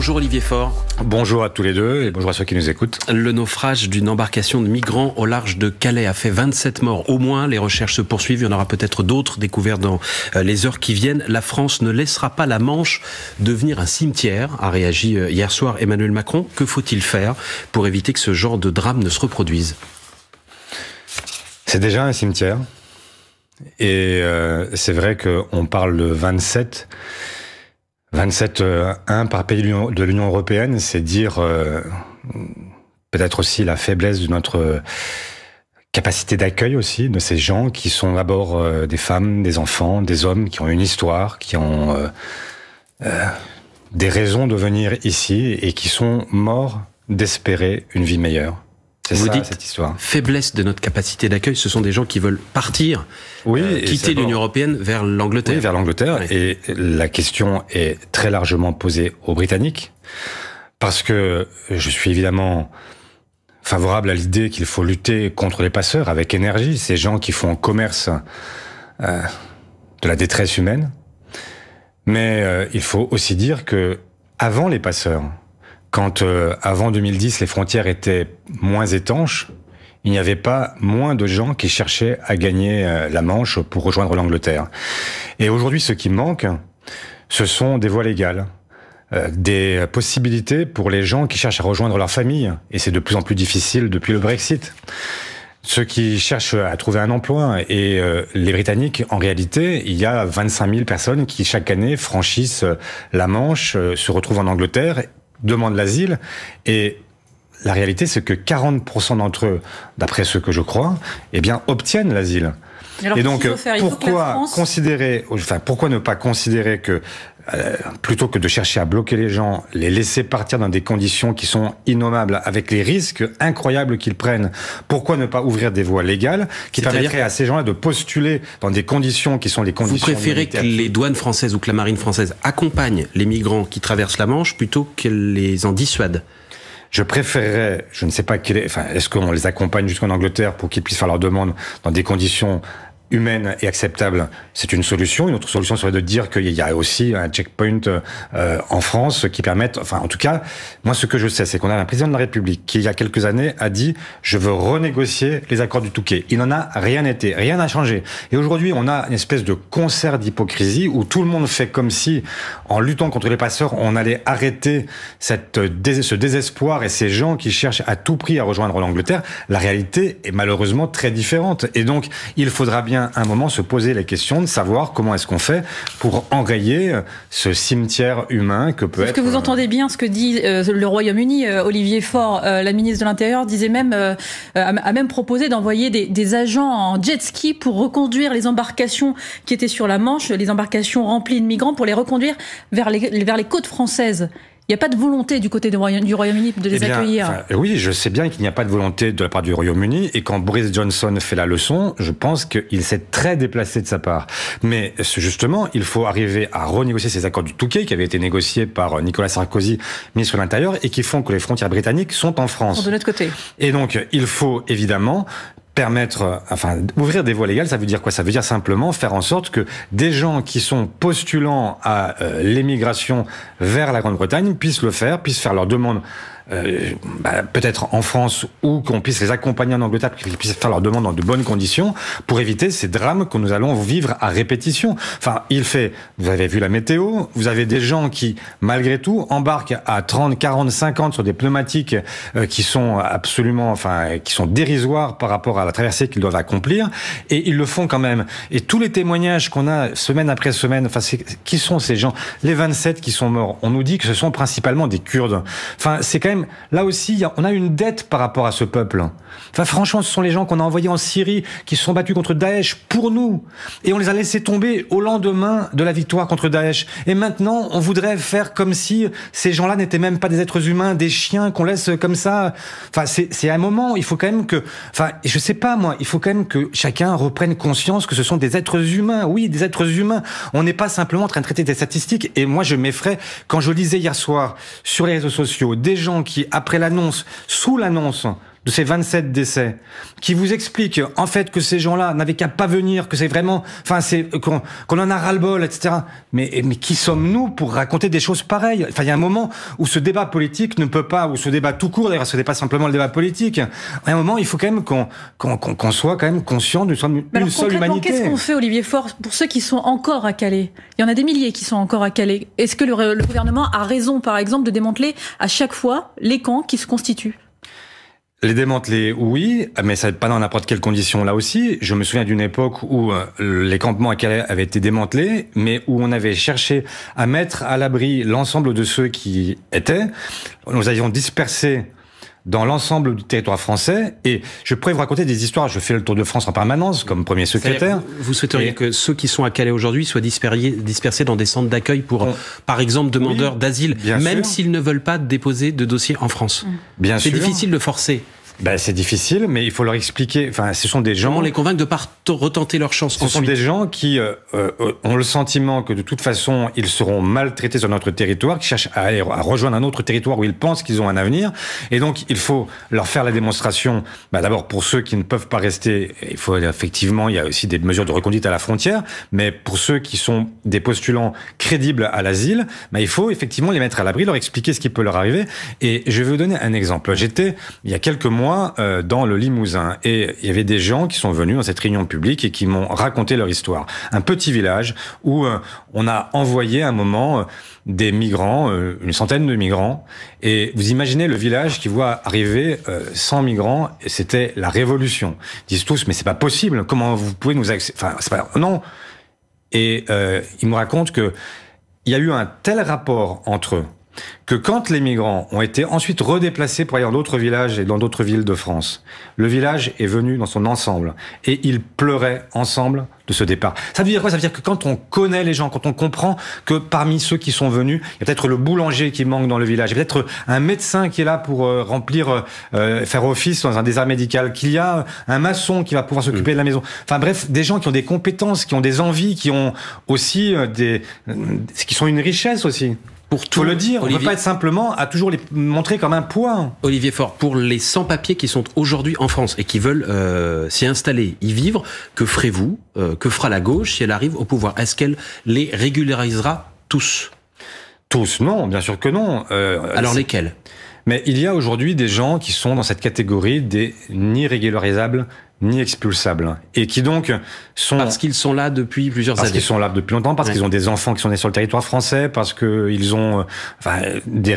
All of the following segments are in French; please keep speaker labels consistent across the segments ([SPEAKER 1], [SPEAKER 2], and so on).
[SPEAKER 1] Bonjour Olivier Faure. Bonjour à tous les deux et bonjour à ceux qui nous écoutent. Le naufrage d'une embarcation de migrants au large de Calais a fait 27 morts au moins. Les recherches se poursuivent. Il y en aura peut-être d'autres découvertes dans euh, les heures qui viennent. La France ne laissera pas la Manche devenir un cimetière, a réagi euh, hier soir Emmanuel Macron. Que faut-il faire pour éviter que ce genre de drame ne se reproduise C'est déjà un cimetière.
[SPEAKER 2] Et euh, c'est vrai qu'on parle de 27. 27.1 euh, par pays de l'Union européenne, c'est dire euh, peut-être aussi la faiblesse de notre euh, capacité d'accueil aussi de ces gens qui sont d'abord des femmes, des enfants, des hommes qui ont une histoire, qui ont des raisons de venir ici et qui sont morts d'espérer
[SPEAKER 1] une vie meilleure vous dites, cette histoire. Faiblesse de notre capacité d'accueil, ce sont des gens qui veulent partir, euh, quitter l'Union européenne vers l'Angleterre. Oui, vers l'Angleterre. Et la question
[SPEAKER 2] est très largement posée aux Britanniques, parce que je suis évidemment favorable à l'idée qu'il faut lutter contre les passeurs avec énergie, ces gens qui font commerce euh, de la détresse humaine. Mais euh, il faut aussi dire que avant les passeurs, quand euh, avant 2010 les frontières étaient moins étanches, il n'y avait pas moins de gens qui cherchaient à gagner euh, la Manche pour rejoindre l'Angleterre. Et aujourd'hui, ce qui manque, ce sont des voies légales, euh, des possibilités pour les gens qui cherchent à rejoindre leur famille, et c'est de plus en plus difficile depuis le Brexit. Ceux qui cherchent à trouver un emploi et les Britanniques, en réalité, il y a 25 000 personnes qui chaque année franchissent la Manche, se retrouvent en Angleterre demandent l'asile. Et la réalité, c'est que 40% d'entre eux, d'après ce que je crois, eh bien, obtiennent l'asile. Et donc, pourquoi, considérer, enfin, pourquoi ne pas considérer que euh, plutôt que de chercher à bloquer les gens, les laisser partir dans des conditions qui sont innommables, avec les risques incroyables qu'ils prennent, pourquoi ne pas ouvrir des voies légales qui permettraient à, ces gens-là de postuler dans des conditions qui sont les conditions... Vous préférez que
[SPEAKER 1] les douanes françaises ou que la marine française accompagnent les migrants qui traversent la Manche plutôt qu'elles les en dissuadent je préférerais,
[SPEAKER 2] je ne sais pas est, enfin, est-ce qu'on les accompagne jusqu'en Angleterre pour qu'ils puissent faire leur demande dans des conditions humaine et acceptable, c'est une solution. Une autre solution serait de dire qu'il y a aussi un checkpoint euh, en France qui permette, enfin en tout cas, moi ce que je sais, c'est qu'on a un président de la République qui il y a quelques années a dit je veux renégocier les accords du Touquet. Il n'en a rien été, rien n'a changé. Et aujourd'hui, on a une espèce de concert d'hypocrisie où tout le monde fait comme si, en luttant contre les passeurs, on allait arrêter cette, euh, ce désespoir et ces gens qui cherchent à tout prix à rejoindre l'Angleterre. La réalité est malheureusement très différente. Et donc, il faudra bien à un moment se poser la question de savoir comment est-ce qu'on fait pour enrayer euh, ce cimetière humain que peut Est-ce que vous euh,
[SPEAKER 3] entendez bien ce que dit euh, le Royaume-Uni. Olivier Faure, la ministre de l'Intérieur, disait même a même proposé d'envoyer des, agents en jet ski pour reconduire les embarcations qui étaient sur la Manche, les embarcations remplies de migrants, pour les reconduire vers les, vers les côtes françaises. Il n'y a pas de volonté du côté du, du Royaume-Uni de les eh accueillir.
[SPEAKER 2] Oui, je sais bien qu'il n'y a pas de volonté de la part du Royaume-Uni. Et quand Boris Johnson fait la leçon, je pense qu'il s'est très déplacé de sa part. Mais justement, il faut arriver à renégocier ces accords du Touquet qui avaient été négociés par Nicolas Sarkozy, ministre de l'Intérieur, et qui font que les frontières britanniques sont en France. De notre côté. Et donc, il faut évidemment permettre, enfin, ouvrir des voies légales, ça veut dire quoi Ça veut dire simplement faire en sorte que des gens qui sont postulants à euh, l'émigration vers la Grande-Bretagne puissent le faire, puissent faire leur demande euh, bah, peut-être en France ou qu'on puisse les accompagner en Angleterre, qu'ils puissent faire leurs demandes dans de bonnes conditions pour éviter ces drames que nous allons vivre à répétition. Enfin, il fait, vous avez vu la météo, vous avez des gens qui, malgré tout, embarquent à 30, 40, 50 sur des pneumatiques euh, qui sont absolument, enfin, qui sont dérisoires par rapport à la traversée qu'ils doivent accomplir et ils le font quand même. Et tous les témoignages qu'on a semaine après semaine, enfin, qui sont ces gens? Les 27 qui sont morts, on nous dit que ce sont principalement des Kurdes. Enfin, c'est quand même là aussi, on a une dette par rapport à ce peuple. Enfin, franchement, ce sont les gens qu'on a envoyés en Syrie, qui se sont battus contre Daesh pour nous. Et on les a laissés tomber au lendemain de la victoire contre Daesh. Et maintenant, on voudrait faire comme si ces gens-là n'étaient même pas des êtres humains, des chiens qu'on laisse comme ça. Enfin, c'est un moment, il faut quand même que, enfin, je sais pas moi, il faut quand même que chacun reprenne conscience que ce sont des êtres humains. Oui, des êtres humains. On n'est pas simplement en train de traiter des statistiques. Et moi, je m'effraie quand je lisais hier soir sur les réseaux sociaux des gens qui, après l'annonce, sous l'annonce, de ces 27 décès, qui vous explique en fait que ces gens-là n'avaient qu'à pas venir, que c'est vraiment, enfin c'est qu'on en a ras-le-bol, etc. Mais mais qui sommes-nous pour raconter des choses pareilles Enfin, il y a un moment où ce débat politique ne peut pas, ou ce débat tout court, d'ailleurs, ce n'est pas simplement le débat politique. À un moment, il faut quand même qu'on qu'on soit quand même conscient d'une seule, seule humanité. Qu'est-ce qu'on
[SPEAKER 3] fait, Olivier Faure, pour ceux qui sont encore à Calais Il y en a des milliers qui sont encore à Calais. Est-ce que le gouvernement a raison, par exemple, de démanteler à chaque fois les camps qui se constituent
[SPEAKER 2] les démanteler, oui, mais ça pas dans n'importe quelles conditions. Là aussi, je me souviens d'une époque où euh, les campements à Calais avaient été démantelés, mais où on avait cherché à mettre à l'abri l'ensemble de ceux qui étaient. Nous avions dispersé dans l'ensemble du territoire français. Et je pourrais vous raconter des histoires. Je fais le tour de France en permanence comme premier secrétaire. Vous souhaiteriez
[SPEAKER 1] que ceux qui sont à Calais aujourd'hui soient dispersés, dans des centres d'accueil pour, par exemple, demandeurs d'asile, même s'ils ne veulent pas déposer de dossier en France. Bien C'est
[SPEAKER 2] difficile de forcer. Ben, c'est difficile, mais il faut leur expliquer. Enfin, ce sont des gens. Comment les convaincre de pas
[SPEAKER 1] retenter leur chance Ce sont des gens
[SPEAKER 2] qui euh, euh, ont le sentiment que de toute façon, ils seront maltraités sur notre territoire, qui cherchent à, à rejoindre un autre territoire où ils pensent qu'ils ont un avenir. Et donc, il faut leur faire la démonstration. Ben, d'abord, pour ceux qui ne peuvent pas rester, il faut effectivement, il y a aussi des mesures de reconduite à la frontière, mais pour ceux qui sont des postulants crédibles à l'asile, ben, il faut effectivement les mettre à l'abri, leur expliquer ce qui peut leur arriver. Et je vais vous donner un exemple. J'étais, il y a quelques mois, euh, dans le Limousin et il y avait des gens qui sont venus dans cette réunion publique et qui m'ont raconté leur histoire. Un petit village où euh, on a envoyé à un moment euh, des migrants, une centaine de migrants, et vous imaginez le village qui voit arriver 100 migrants et c'était la révolution. Ils disent tous mais c'est pas possible, comment vous pouvez nous Enfin c'est pas non. Et ils me racontent que il y a eu un tel rapport entre eux que quand les migrants ont été ensuite redéplacés pour aller dans d'autres villages et dans d'autres villes de France, le village est venu dans son ensemble et ils pleuraient ensemble de ce départ. Ça veut dire quoi Ça veut dire que quand on connaît les gens, quand on comprend que parmi ceux qui sont venus, il y a peut-être le boulanger qui manque dans le village, il y a peut-être un médecin qui est là pour euh, remplir, euh, faire office dans un désert médical, qu'il y a un maçon qui va pouvoir s'occuper mm. de la maison. Enfin bref, des gens qui ont des compétences, qui ont des envies, qui ont aussi euh, des, qui sont une richesse aussi pour tout. Faut le dire, on ne peut pas être simplement à toujours les montrer comme un poids.
[SPEAKER 1] Olivier Faure, pour les sans-papiers qui sont aujourd'hui en France et qui veulent euh, s'y installer, y vivre, que ferez-vous euh, Que fera la gauche si elle arrive au pouvoir Est-ce qu'elle les régularisera tous Tous, non, bien sûr que non. Euh, Alors lesquels mais il y a aujourd'hui des gens qui
[SPEAKER 2] sont dans cette catégorie des ni régularisables ni expulsables. Hein, et qui donc sont... Parce qu'ils sont là depuis plusieurs années. Parce qu'ils sont là depuis longtemps, parce qu'ils ont des enfants qui sont nés sur le territoire français, parce qu'ils ont euh, enfin, des,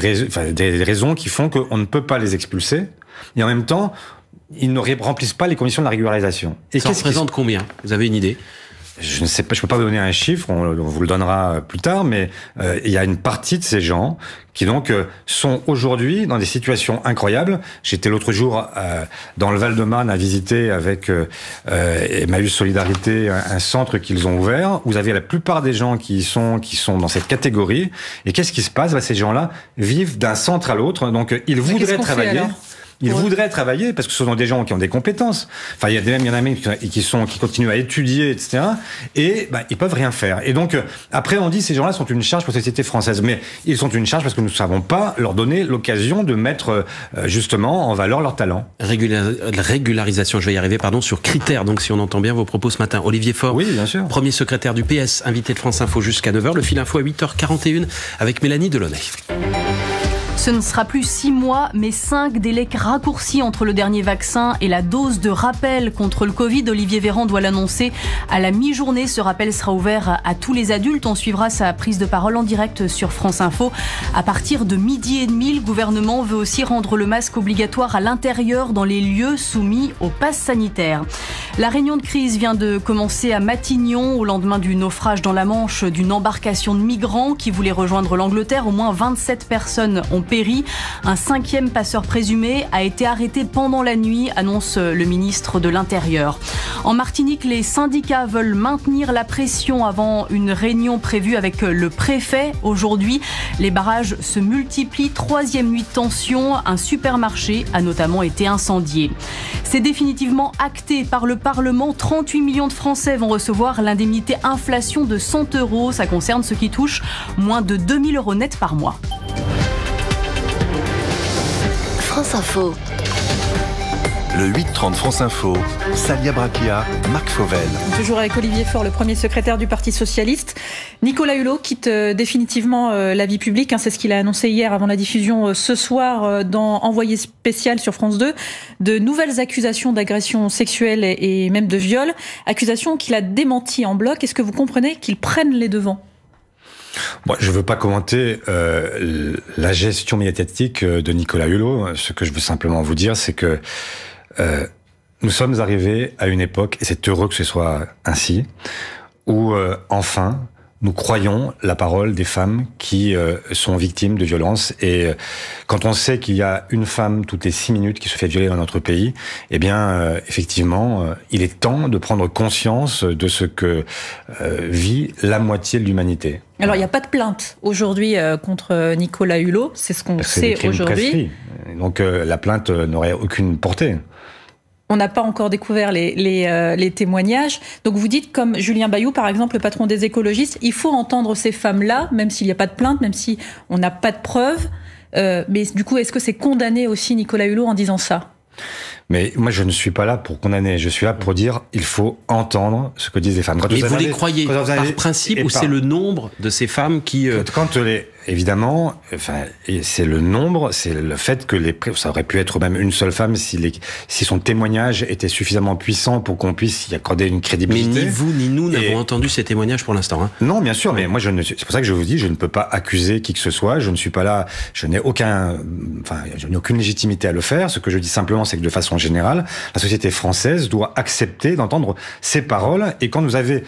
[SPEAKER 2] raisons qui font qu'on ne peut pas les expulser. Et en même temps, ils ne remplissent pas les conditions de la régularisation. Et ça représente combien Vous avez une idée je ne sais pas, je peux pas vous donner un chiffre, on, vous le donnera euh, plus tard, mais euh, il y a une partie de ces gens qui donc euh, sont aujourd'hui dans des situations incroyables. J'étais l'autre jour dans le Val-de-Marne à visiter avec Emmaüs Solidarité un centre qu'ils ont ouvert. Vous avez la plupart des gens qui sont qui sont dans cette catégorie. Et qu'est-ce qui se passe bah, Ces gens-là vivent d'un centre à l'autre, donc ils voudraient travailler. Ils voudraient travailler parce que ce sont des gens qui ont des compétences. Enfin, il y a des même, il y en a même qui sont, qui continuent à étudier, etc. Et bah, ils peuvent rien faire. Et donc, euh, après, on dit ces gens-là sont une charge pour la société française, mais ils sont une charge parce que nous ne savons pas leur donner l'occasion de mettre euh, euh, justement en valeur leur talent.
[SPEAKER 1] régularisation, je vais y arriver, pardon, sur critères. Donc, si on entend bien vos propos ce matin, Olivier Faure, premier secrétaire du PS, invité de France Info jusqu'à 9h, le fil info à 8h41 avec Mélanie Delaunay.
[SPEAKER 4] Ce ne sera plus six mois, mais cinq délais raccourcis entre le dernier vaccin et la dose de rappel contre le Covid. Olivier Véran doit l'annoncer à la mi-journée. Ce rappel sera ouvert à tous les adultes. On suivra sa prise de parole en direct sur France Info. À partir de midi et demi, le gouvernement veut aussi rendre le masque obligatoire à l'intérieur dans les lieux soumis au pass sanitaire. La réunion de crise vient de commencer à Matignon au lendemain du naufrage dans la Manche d'une embarcation de migrants qui voulait rejoindre l'Angleterre. Au moins 27 personnes ont péri. Un cinquième passeur présumé a été arrêté pendant la nuit, annonce le ministre de l'Intérieur. En Martinique, les syndicats veulent maintenir la pression avant une réunion prévue avec le préfet aujourd'hui. Les barrages se multiplient. Troisième nuit de tension. Un supermarché a notamment été incendié. C'est définitivement acté par le Parlement, 38 millions de Français vont recevoir l'indemnité inflation de 100 euros. Ça concerne ceux qui touchent moins de 2000 euros net par mois. France Info.
[SPEAKER 2] Le 8 France Info, Salia Brakia, Marc Fauvel.
[SPEAKER 3] Toujours avec Olivier Faure, le premier secrétaire du Parti Socialiste. Nicolas Hulot quitte euh, définitivement euh, la vie publique. Hein, c'est ce qu'il a annoncé hier avant la diffusion euh, ce soir dans Envoyé spécial sur France 2. De nouvelles accusations d'agression sexuelle et même de viol. Accusations qu'il a démenties en bloc. Est-ce que vous comprenez qu'il prenne les devants
[SPEAKER 2] je ne veux pas commenter la gestion médiatique de Nicolas Hulot. Ce que je veux simplement vous dire, c'est que euh, nous sommes arrivés à une époque, et c'est heureux que ce soit ainsi, où euh, enfin nous croyons la parole des femmes qui euh, sont victimes de violences. Et quand on sait qu'il y a une femme toutes les six minutes qui se fait violer dans notre pays, eh bien, effectivement, il est temps de prendre conscience de ce que vit la moitié de l'humanité.
[SPEAKER 3] Alors, il n'y a pas de plainte aujourd'hui contre Nicolas Hulot, c'est ce qu'on sait aujourd'hui
[SPEAKER 2] donc euh, la plainte euh, n'aurait aucune portée.
[SPEAKER 3] On n'a pas encore découvert euh, les, témoignages. Donc vous dites, comme Julien Bayou, par exemple, le patron des écologistes, il faut entendre ces femmes-là, même s'il n'y a pas de plainte, même si on n'a pas de preuves. mais du coup, est-ce que c'est condamné aussi Nicolas Hulot en disant
[SPEAKER 2] ça mais moi, je ne suis pas là pour condamner. Je suis là pour dire il faut entendre ce que disent les femmes. mais vous, les croyez par principe ou c'est le
[SPEAKER 1] nombre de ces femmes qui. Quand,
[SPEAKER 2] les, évidemment, enfin, c'est le nombre, c'est le fait que les ça aurait pu être même une seule femme si, les, si son témoignage était suffisamment puissant pour qu'on puisse y accorder une crédibilité. ni
[SPEAKER 1] vous ni nous n'avons entendu ces témoignages pour l'instant. Hein. Non, bien sûr, mais moi je ne c'est pour ça que je vous dis, je ne peux pas
[SPEAKER 2] accuser qui que ce soit. Je ne suis pas là, je n'ai aucun, enfin, je n'ai aucune légitimité à le faire. Ce que je dis simplement, c'est que de façon générale, la société française doit accepter d'entendre ces paroles. Et quand vous avez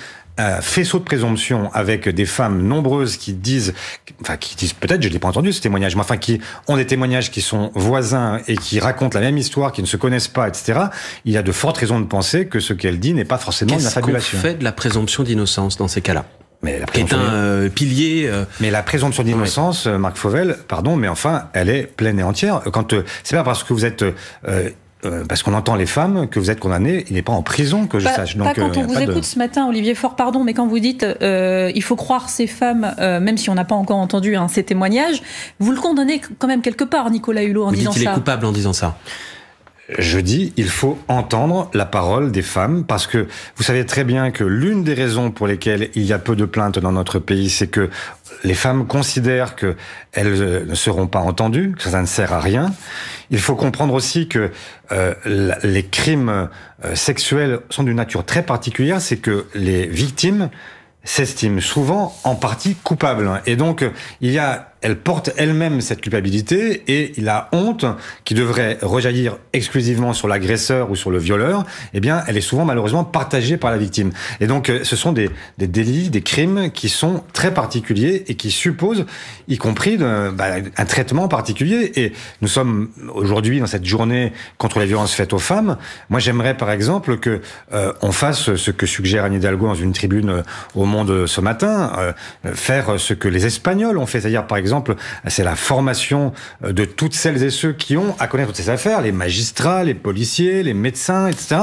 [SPEAKER 2] faisceau de présomption avec des femmes nombreuses qui disent, enfin qui disent peut-être, je n'ai l'ai pas entendu ce témoignage, mais enfin qui ont des témoignages qui sont voisins et qui racontent la même histoire, qui ne se connaissent pas, etc. Il y a de fortes raisons de penser que ce qu'elle dit n'est pas forcément une fabulation. Qu'est-ce qu'on fait de la présomption d'innocence dans ces cas-là mais la est un euh, pilier. Euh, mais la présomption d'innocence, euh, Marc Fauvel, pardon, mais enfin, elle est pleine et entière. Quand c'est pas parce que vous êtes euh, parce qu'on entend les femmes que vous êtes condamné, il n'est pas en prison que je sache. Donc, pas quand euh, on vous écoute
[SPEAKER 3] ce matin, Olivier Fort, pardon, mais quand vous dites euh, il faut croire ces femmes, même si on n'a pas encore entendu hein, ces témoignages, vous le condamnez quand même quelque part, Nicolas Hulot, en disant ça. ça. Il est
[SPEAKER 1] coupable en disant ça
[SPEAKER 2] je dis, il faut entendre la parole des femmes parce que vous savez très bien que l'une des raisons pour lesquelles il y a peu de plaintes dans notre pays, c'est que les femmes considèrent que elles euh, ne seront pas entendues, que ça ne sert à rien. Il faut comprendre aussi que euh, les crimes euh, sexuels sont d'une nature très particulière, c'est que les victimes s'estiment souvent en partie coupables. Et donc, il y a elle porte elle-même cette culpabilité et la honte qui devrait rejaillir exclusivement sur l'agresseur ou sur le violeur, eh bien, elle est souvent malheureusement partagée par la victime. Et donc, euh, ce sont des, délits, des crimes qui sont très particuliers et qui supposent, y compris, bah, un traitement particulier. Et nous sommes aujourd'hui dans cette journée contre les violences faites aux femmes. Moi, j'aimerais par exemple que euh, on fasse ce que suggère Anne Hidalgo dans une tribune euh, au Monde ce matin, faire ce que les Espagnols ont fait, c'est-à-dire par exemple c'est la formation euh, de toutes celles et ceux qui ont à connaître ces affaires, les magistrats, les policiers, les médecins, etc.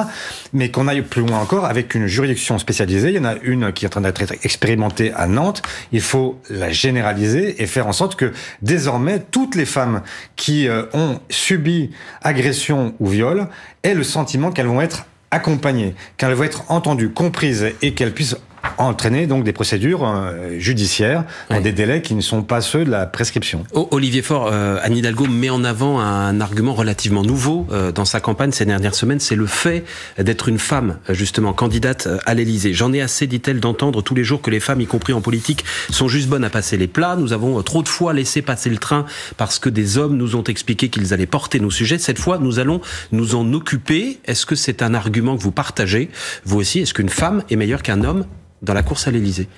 [SPEAKER 2] Mais qu'on aille plus loin encore avec une juridiction spécialisée. Il y en a une qui est en train d'être expérimentée à Nantes. Il faut la généraliser et faire en sorte que désormais toutes les femmes qui euh, ont subi agression ou viol aient le sentiment qu'elles vont être accompagnées, qu'elles vont être entendues, comprises et qu'elles puissent entraîner donc des procédures euh, judiciaires dans des délais qui ne sont pas ceux de la prescription.
[SPEAKER 1] Olivier Faure, euh, Anne Hidalgo met en avant un argument relativement nouveau euh, dans sa campagne ces dernières semaines, c'est le fait d'être une femme, justement, candidate à l'Élysée. J'en ai assez, dit-elle, d'entendre tous les jours que les femmes, y compris en politique, sont juste bonnes à passer les plats. Nous avons trop de fois laissé passer le train parce que des hommes nous ont expliqué qu'ils allaient porter nos sujets. Cette fois, nous allons nous en occuper. Est-ce que c'est un argument que vous partagez, vous aussi Est-ce qu'une femme est meilleure qu'un homme dans la course à l'Élysée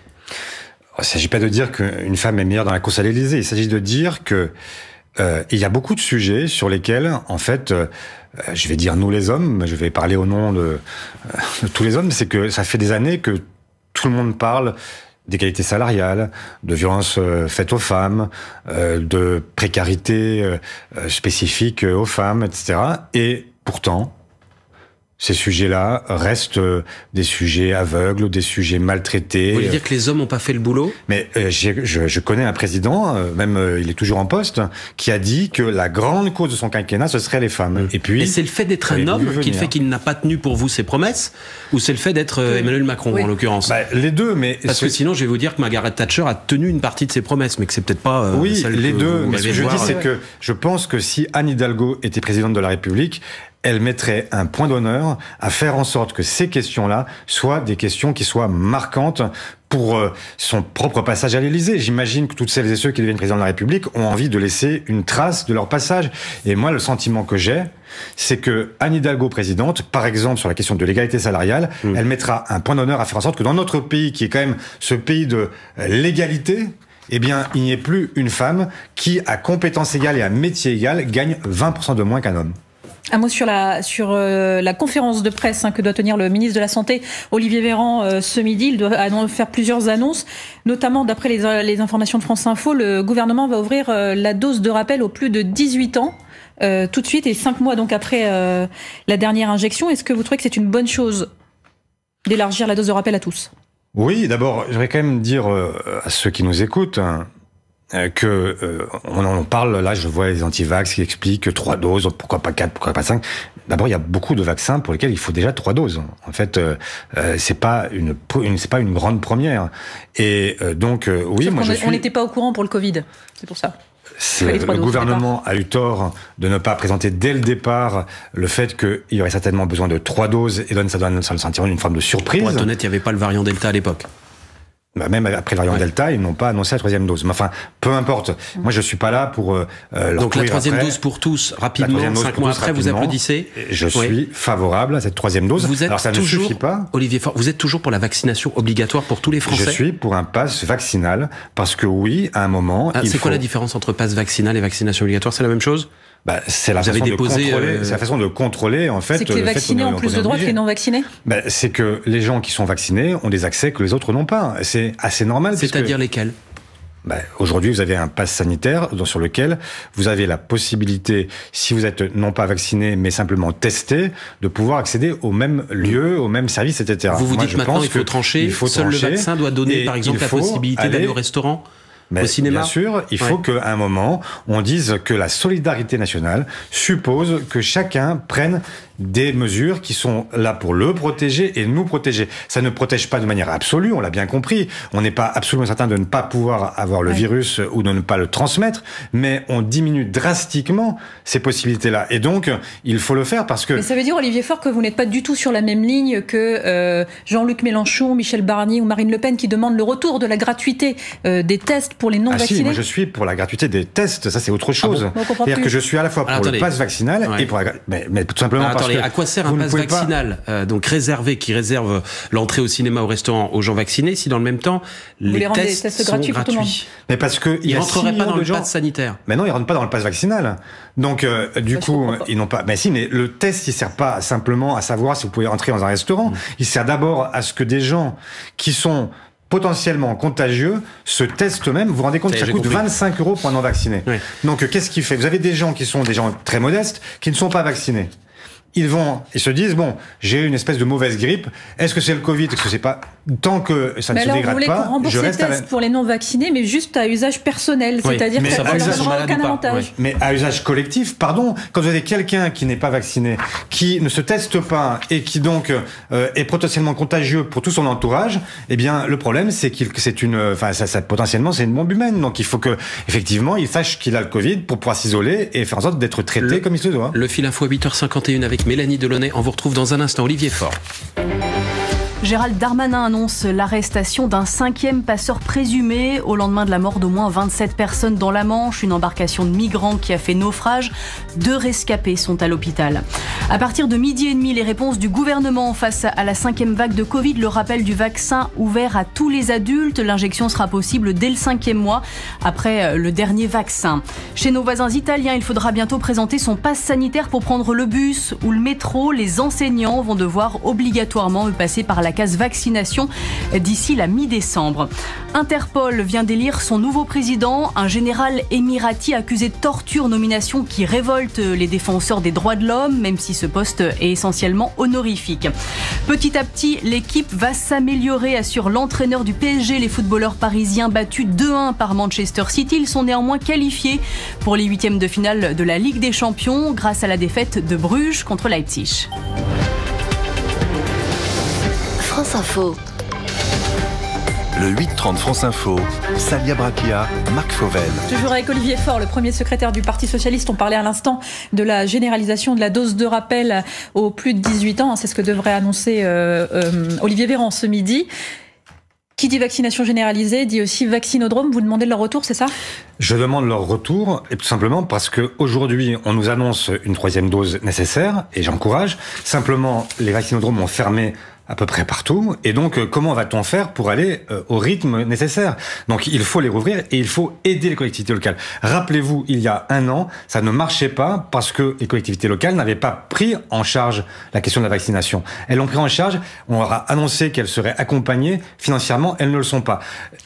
[SPEAKER 1] Il ne s'agit pas de dire qu'une femme est meilleure dans la course
[SPEAKER 2] à l'Élysée. Il s'agit de dire que euh, il y a beaucoup de sujets sur lesquels, en fait, euh, euh, je vais dire nous les hommes, je vais parler au nom de, de tous les hommes, c'est que ça fait des années que tout le monde parle d'égalité salariale, de violences faites aux femmes, de précarité spécifique aux femmes, etc. Et pourtant, ces sujets-là restent euh, des sujets aveugles, des sujets maltraités. Vous voulez dire
[SPEAKER 1] que les hommes n'ont pas fait le boulot
[SPEAKER 2] Mais euh, je, connais un président, euh, même il est toujours en poste, qui a dit que la grande cause de son quinquennat, ce serait les femmes. Mm. Et
[SPEAKER 1] puis. Et c'est le fait d'être un homme qui fait qu'il n'a pas tenu pour vous ses promesses, ou c'est le fait d'être Emmanuel Macron en l'occurrence bah, Les deux, mais parce que sinon, je vais vous dire que Margaret Thatcher a tenu une partie de ses promesses, mais que c'est peut-être pas. oui, les deux. Mais ce que je dis, c'est que je pense que si Anne Hidalgo était présidente de la République,
[SPEAKER 2] elle mettrait un point d'honneur à faire en sorte que ces questions-là soient des questions qui soient marquantes pour euh, son propre passage à l'Élysée. J'imagine que toutes celles et ceux qui deviennent président de la République ont envie de laisser une trace de leur passage. Et moi, le sentiment que j'ai, c'est que Anne Hidalgo présidente, par exemple sur la question de l'égalité salariale, mm. elle mettra un point d'honneur à faire en sorte que dans notre pays, qui est quand même ce pays de euh, l'égalité, eh bien, il n'y ait plus une femme qui, à compétences égale et à métier égal, gagne 20% de moins qu'un homme.
[SPEAKER 3] Un mot sur la, sur, euh, la conférence de presse hein, que doit tenir le ministre de la Santé, Olivier Véran, euh, ce midi. Il ah, doit faire plusieurs annonces, notamment d'après euh, les, informations de France Info, le gouvernement va ouvrir la dose de rappel aux plus de 18 ans. tout de suite et cinq mois donc après la dernière injection, est-ce que vous trouvez que c'est une bonne chose d'élargir la dose de rappel à tous
[SPEAKER 2] Oui, d'abord, je voudrais quand même dire à ceux qui nous écoutent, hein, euh, que euh, on en parle. Là, je vois les antivax qui expliquent trois doses, pourquoi pas quatre, pourquoi pas cinq. D'abord, il y a beaucoup de vaccins pour lesquels il faut déjà trois doses. En fait, euh, c'est pas une, c'est pas une grande première. Et donc, oui, moi, on n'était
[SPEAKER 3] pas au courant pour le Covid.
[SPEAKER 1] C'est pour ça.
[SPEAKER 2] Le gouvernement a eu tort de ne pas présenter dès le départ le fait qu'il y aurait certainement besoin de trois doses et donne ça donne ça le d'une forme de surprise. Pour être honnête, il n'y avait pas le variant Delta à l'époque. Bah, même après variant Delta, ils n'ont pas annoncé la troisième dose. Mais enfin, peu importe. Mm. Moi, je suis pas là pour. Euh, euh Donc la troisième dose
[SPEAKER 1] pour tous rapidement. cinq mois après, vous applaudissez. Je suis
[SPEAKER 2] favorable à cette troisième dose. Vous êtes ça toujours, ne suffit pas. Olivier vous êtes toujours pour la
[SPEAKER 1] vaccination obligatoire pour tous les Français. Je suis pour un pass vaccinal parce que oui, à un moment. Ah, c'est quoi la différence entre pass vaccinal et vaccination obligatoire C'est la même chose bah, c'est la façon de contrôler. Euh, c'est la
[SPEAKER 2] façon de contrôler en fait. C'est que les vaccinés ont plus de droits que les non vaccinés. Bah, c'est que les gens qui sont vaccinés ont des accès que les autres n'ont pas. C'est assez normal. C'est-à-dire lesquels bah, Aujourd'hui, vous avez un pass sanitaire sur lequel vous avez la possibilité, si vous êtes non pas vacciné, mais simplement testé, de pouvoir accéder au même lieu, au même service, etc. Vous vous dites maintenant, il faut trancher, il faut seul le vaccin doit donner, par exemple, la possibilité d'aller au restaurant au cinéma. Bien sûr, il faut qu'à un moment, on dise que la solidarité nationale suppose que chacun prenne des mesures qui sont là pour le protéger et nous protéger. Ça ne protège pas de manière absolue, on l'a bien compris. On n'est pas absolument certain de ne pas pouvoir avoir le virus ou de ne pas le transmettre, mais on diminue drastiquement ces possibilités-là. Et donc, il faut le faire parce que... Mais ça
[SPEAKER 3] veut dire, Olivier Faure, que vous n'êtes pas du tout sur la même ligne que euh, Jean-Luc Mélenchon, Michel Barnier ou Marine Le Pen qui demandent le retour de la gratuité euh, des tests pour les non-vaccinés. Ah, si, moi je suis
[SPEAKER 1] pour la gratuité des tests, ça c'est autre ah chose. C'est-à-dire que je suis à la fois ah, pour le pass vaccinal et pour la... mais, mais, tout simplement parce à quoi sert un pass vaccinal euh, donc réservé qui réserve l'entrée au cinéma au restaurant aux gens vaccinés si dans le même temps les tests, sont gratuits, Mais parce que il rentreraient pas dans le gens...
[SPEAKER 2] sanitaire. Mais non, ils rentrent pas dans le pass vaccinal. Donc euh, du coup, ils n'ont pas mais si mais le test il sert pas simplement à savoir si vous pouvez entrer dans un restaurant, mmh. il sert d'abord à ce que des gens qui sont potentiellement contagieux ce test-même, Vous vous rendez compte que ça coûte 25 euros pour un non vacciné. Donc euh, qu'est-ce qu'il fait Vous avez des gens qui sont des gens très modestes, qui ne sont pas vaccinés ils vont, ils se disent bon, j'ai une espèce de mauvaise grippe. Est-ce que c'est le Covid Est-ce que c'est pas tant que ça ne se dégrade pas, je pour
[SPEAKER 3] les non vaccinés, mais juste à usage personnel, c'est-à-dire qu'on n'aura aucun avantage.
[SPEAKER 2] Mais à usage collectif, pardon, quand vous avez quelqu'un qui n'est pas vacciné, qui ne se teste pas et qui donc euh, est potentiellement contagieux pour tout son entourage, eh bien le problème c'est qu'il c'est une, enfin ça, ça, potentiellement c'est une bombe humaine, donc il faut que effectivement il sache qu'il a le Covid pour pouvoir s'isoler et faire en sorte d'être traité comme il se doit. Le fil info 8h51
[SPEAKER 1] avec Mélanie Delaunay, on vous retrouve dans un instant Olivier Fort.
[SPEAKER 4] Gérald Darmanin annonce l'arrestation d'un cinquième passeur présumé au lendemain de la mort d'au moins 27 personnes dans la Manche, une embarcation de migrants qui a fait naufrage. Deux rescapés sont à l'hôpital. À partir de midi et demi, les réponses du gouvernement face à la cinquième vague de Covid, le rappel du vaccin ouvert à tous les adultes, l'injection sera possible dès le cinquième mois après euh, le dernier vaccin. Chez nos voisins italiens, il faudra bientôt présenter son passe sanitaire pour prendre le bus ou le métro. Les enseignants vont devoir obligatoirement passer par la casse vaccination d'ici la mi-décembre. Interpol vient d'élire son nouveau président, un général émirati accusé de torture, nomination qui révolte les défenseurs des droits de l'homme, même si ce poste est essentiellement honorifique. Petit à petit, l'équipe va s'améliorer, assure l'entraîneur du PSG. Les footballeurs parisiens battus 2-1 par Manchester City, ils sont néanmoins qualifiés pour les huitièmes de finale de la Ligue des Champions grâce à la défaite de Bruges contre Leipzig. France Info.
[SPEAKER 2] Le 8-30 France Info, Salia Brakia, Marc Fauvel.
[SPEAKER 3] Toujours avec Olivier Faure, le premier secrétaire du Parti Socialiste. On parlait à l'instant de la généralisation de la dose de rappel aux plus de 18 ans. C'est ce que devrait annoncer euh, euh, Olivier Véran ce midi. Qui dit vaccination généralisée dit aussi vaccinodrome. Vous demandez leur retour, c'est ça
[SPEAKER 2] Je demande leur retour, et tout simplement parce qu'aujourd'hui, on nous annonce une troisième dose nécessaire, et j'encourage. Simplement, les vaccinodromes ont fermé à peu près partout. Et donc, euh, comment va-t-on faire pour aller euh, au rythme nécessaire Donc, il faut les rouvrir et il faut aider les collectivités locales. Rappelez-vous, il y a un an, ça ne marchait pas parce que les collectivités locales n'avaient pas pris en charge la question de la vaccination. Elles l'ont pris en charge, on leur a annoncé qu'elles seraient accompagnées financièrement, elles ne le sont pas.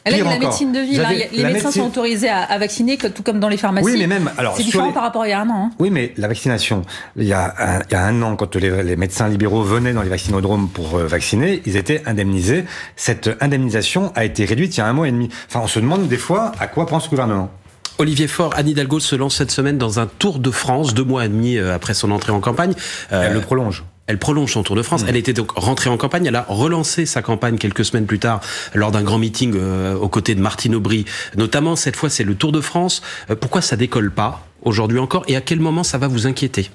[SPEAKER 2] Là, il la médecine de ville, hein. les médecins sont
[SPEAKER 3] autorisés à, vacciner, tout comme dans les pharmacies. Oui, mais même, alors, c'est différent par rapport à il y a un an. Hein.
[SPEAKER 2] Oui, mais la vaccination, il y a un, an, quand les, médecins libéraux venaient dans les vaccinodromes pour euh, vaccinés, ils étaient indemnisés. Cette indemnisation a été réduite il y a un mois et demi. Enfin, on se demande des fois à quoi pense le gouvernement.
[SPEAKER 1] Olivier Faure, Anne Hidalgo se lance cette semaine dans un Tour de France, deux mois et demi euh, après son entrée en campagne. Euh, elle le prolonge. Elle prolonge son Tour de France. Mm. Elle était donc rentrée en campagne. Elle a relancé sa campagne quelques semaines plus tard lors d'un grand meeting euh, aux côtés de Martine Aubry. Notamment, cette fois, c'est le Tour de France. pourquoi ça décolle pas aujourd'hui encore Et à quel moment ça va vous inquiéter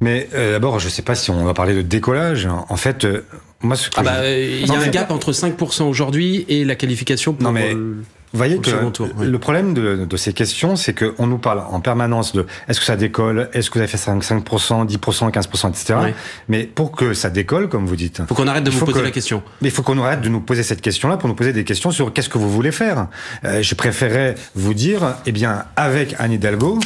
[SPEAKER 2] mais euh, d'abord, je ne sais pas si on va parler de décollage. En fait, euh, moi, ce ah bah, euh, il y a un gap entre 5%
[SPEAKER 1] aujourd'hui et la qualification pour. Non mais...
[SPEAKER 2] Vous voyez que le, problème de, de ces questions, c'est qu'on nous parle en permanence de est-ce que ça décolle, est-ce que vous avez fait 5, 5%, 10%, 15%, etc. Mais pour que ça décolle, comme vous dites. Faut qu'on arrête de vous poser la question. Mais il faut qu'on arrête de nous poser cette question-là pour nous poser des questions sur qu'est-ce que vous voulez faire. Euh, je préférais vous dire, eh bien, avec Anne Hidalgo,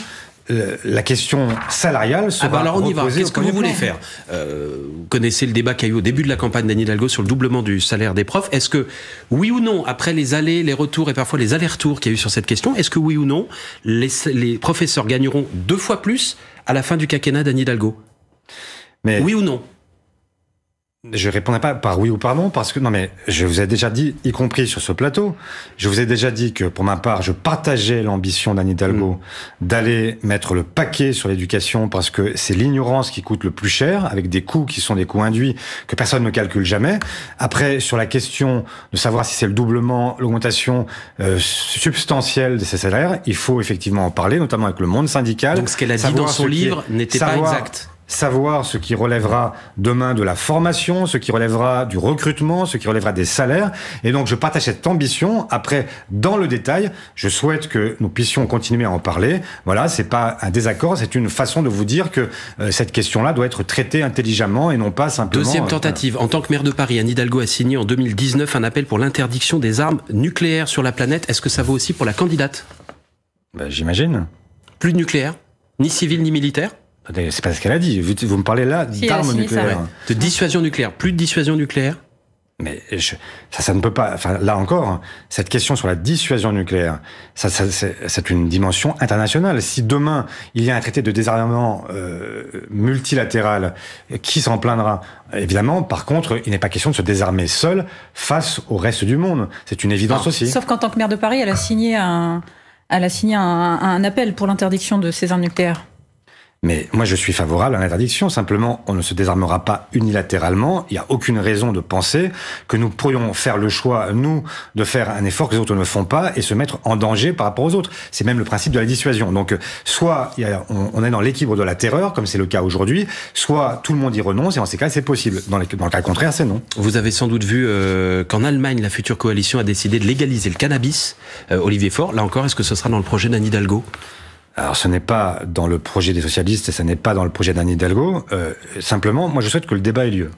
[SPEAKER 2] euh, la question salariale ah sera bah on y va. Qu'est-ce que vous voulez faire
[SPEAKER 1] euh, Vous connaissez le débat qu'il y a eu au début de la campagne d'Anne Hidalgo sur le doublement du salaire des profs. Est-ce que, oui ou non, après les allées, les retours et parfois les allers-retours qu'il y a eu sur cette question, est-ce que, oui ou non, les, professeurs gagneront deux fois plus à la fin du quinquennat d'Anne Hidalgo mais oui ou non je répondrai pas par oui ou par non parce que non
[SPEAKER 2] mais je vous ai déjà dit, y compris sur ce plateau, je vous ai déjà dit que pour ma part, je partageais l'ambition d'Anne Hidalgo mm. d'aller mettre le paquet sur l'éducation parce que c'est l'ignorance qui coûte le plus cher avec des coûts qui sont des coûts induits que personne ne calcule jamais. Après sur la question de savoir si c'est le doublement, l'augmentation euh, substantielle de ces salaires, il faut effectivement en parler notamment avec le monde syndical. Donc ce qu'elle a dit dans son livre n'était pas exact savoir ce qui relèvera demain de la formation, ce qui relèvera du recrutement, ce qui relèvera des salaires. Et donc, je partage cette ambition. Après, dans le détail, je souhaite que nous puissions continuer à en parler. Voilà, c'est pas un désaccord, c'est une façon de vous dire que euh, cette question-là doit être traitée intelligemment et non pas simplement. Deuxième euh, tentative.
[SPEAKER 1] en tant que maire de Paris, Anne Hidalgo a signé en 2019 un appel pour l'interdiction des armes nucléaires sur la planète. Est-ce que ça vaut aussi pour la candidate bah, J'imagine. Plus de nucléaire, ni civil ni militaire c'est pas ce qu'elle a dit. Vous, me parlez là d'armes nucléaires. De dissuasion nucléaire. Plus de dissuasion nucléaire mais
[SPEAKER 2] ça, ça ne peut pas. Enfin, là encore, cette question sur la dissuasion nucléaire, c'est une dimension internationale. Si demain il y a un traité de désarmement euh, multilatéral, qui s'en plaindra Évidemment. Par contre, il n'est pas question de se désarmer seul face au reste du monde. C'est une évidence aussi. Sauf
[SPEAKER 3] qu'en tant que maire de Paris, elle a signé un, elle a signé un appel pour l'interdiction de ces armes nucléaires.
[SPEAKER 2] Mais moi, je suis favorable à l'interdiction. Simplement, on ne se désarmera pas unilatéralement. Il n'y a aucune raison de penser que nous pourrions faire le choix, nous, de faire un effort que les autres ne font pas et se mettre en danger par rapport aux autres. C'est même le principe de la dissuasion. Donc, euh, soit on est dans l'équilibre de la terreur, comme c'est le cas aujourd'hui, soit tout le monde y renonce et en ces cas, c'est possible. Dans, le cas contraire, c'est non.
[SPEAKER 1] Vous avez sans doute vu euh, qu'en Allemagne, la future coalition a décidé de légaliser le cannabis. Euh, Olivier Faure, là encore, est-ce que ce sera dans le projet d'Anne Hidalgo alors ce n'est pas dans le projet des socialistes et ce n'est pas dans le projet d'Anne Hidalgo.
[SPEAKER 2] Euh, simplement, moi je souhaite que le débat ait lieu.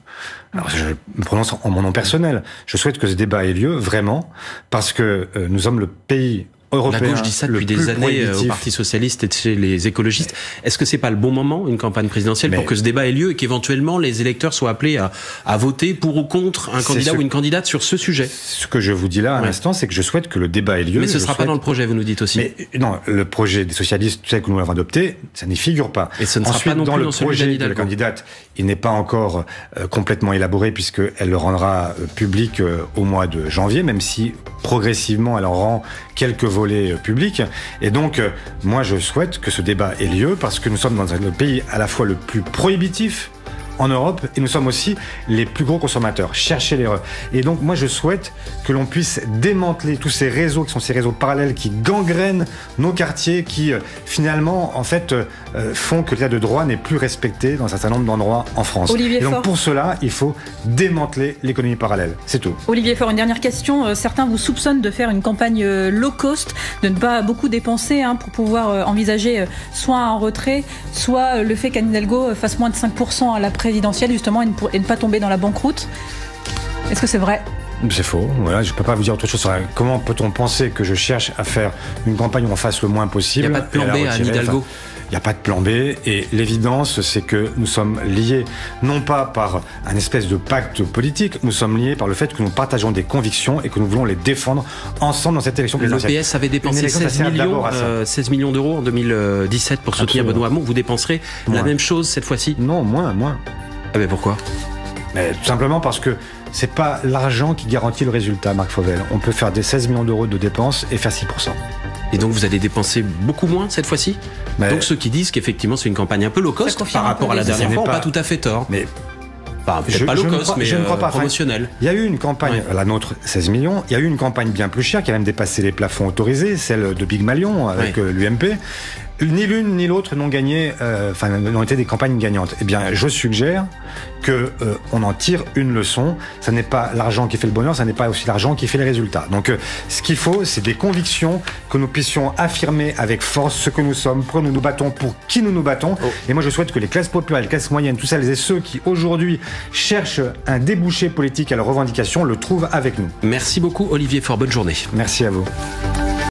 [SPEAKER 2] Alors je me prononce en mon nom personnel.
[SPEAKER 1] Je souhaite que ce débat ait lieu vraiment parce que euh, nous sommes le pays européen. La gauche dit ça depuis des années euh, au Parti socialiste et chez les écologistes. Est-ce que c'est pas le bon moment, une campagne présidentielle, pour que ce débat ait lieu et qu'éventuellement les électeurs soient appelés à, voter pour ou contre un candidat ou une candidate sur ce sujet
[SPEAKER 2] Ce que je vous dis là à l'instant, c'est que je souhaite que le débat ait lieu. Mais ce ne sera pas dans le
[SPEAKER 1] projet, vous nous dites aussi. Mais
[SPEAKER 2] euh, non, le projet des socialistes, tel que nous l'avons adopté, ça n'y figure pas. Et ce ne sera pas non plus dans, dans le projet de la candidate, il n'est pas encore euh, complètement élaboré puisqu'elle le rendra public au mois de janvier, même si progressivement elle en rend quelques volets euh, publics. Et donc, euh, moi, je souhaite que ce débat ait lieu parce que nous sommes dans un pays à la fois le plus prohibitif en Europe et nous sommes aussi les plus gros consommateurs. Cherchez l'erreur. Et donc moi je souhaite que l'on puisse démanteler tous ces réseaux qui sont ces réseaux parallèles qui gangrènent nos quartiers, qui euh, finalement en fait euh, euh, font que l'état de droit n'est plus respecté dans un certain nombre d'endroits en France. Olivier et donc pour cela, il faut démanteler l'économie parallèle. C'est tout.
[SPEAKER 3] Olivier Faure, une dernière question. Certains vous soupçonnent de faire une campagne low cost, de ne pas beaucoup dépenser hein, pour pouvoir envisager soit un retrait, soit le fait qu'Anne fasse moins de 5% à la présidentielle justement et ne, pas tomber dans la banqueroute. Est-ce que c'est vrai
[SPEAKER 2] c'est faux. Voilà, je ne peux pas vous dire autre chose. Comment peut-on penser que je cherche à faire une campagne où on fasse le moins possible Il n'y a pas à Hidalgo. Hein, il n'y a pas de plan B et l'évidence, c'est que nous sommes liés non pas par un espèce de pacte politique, nous sommes liés par le fait que nous partageons des convictions et que nous voulons les défendre ensemble dans cette élection présidentielle. Le PS avait dépensé 16 euh,
[SPEAKER 1] millions, d'euros en 2017 pour soutenir Benoît Hamon. Vous dépenserez la même chose cette fois-ci Non, moins, moins. Ah mais ben pourquoi mais tout simplement parce que c'est pas l'argent qui
[SPEAKER 2] garantit le résultat, Marc Fauvel. On peut faire des 16 millions d'euros de dépenses et faire 6%
[SPEAKER 1] et donc vous allez dépenser beaucoup moins cette fois-ci. donc ceux qui disent qu'effectivement c'est une campagne un peu low cost par rapport à la dernière fois, pas, pas tout à fait tort. Mais je, pas low cost, mais je ne crois euh, pas. promotionnel. Il y a eu une campagne,
[SPEAKER 2] la nôtre, 16 millions. Il y a eu une campagne bien plus chère qui a même dépassé les plafonds autorisés, celle de Big Malion euh, avec euh, l'UMP ni l'une ni l'autre n'ont gagné, euh, enfin n'ont été des campagnes gagnantes. Eh bien, je suggère que euh, on en tire une leçon. Ça n'est pas l'argent qui fait le bonheur, ça n'est pas aussi l'argent qui fait les résultats. Donc, euh, ce qu'il faut, c'est des convictions que nous puissions affirmer avec force ce que nous sommes, pour nous nous battons, pour qui nous nous battons. Oh. Et moi, je souhaite que les classes populaires, les classes moyennes, toutes celles et ceux qui aujourd'hui cherchent un débouché politique à leurs revendications, le trouvent avec nous.
[SPEAKER 1] Merci beaucoup, Olivier Fort. Bonne journée. Merci à vous.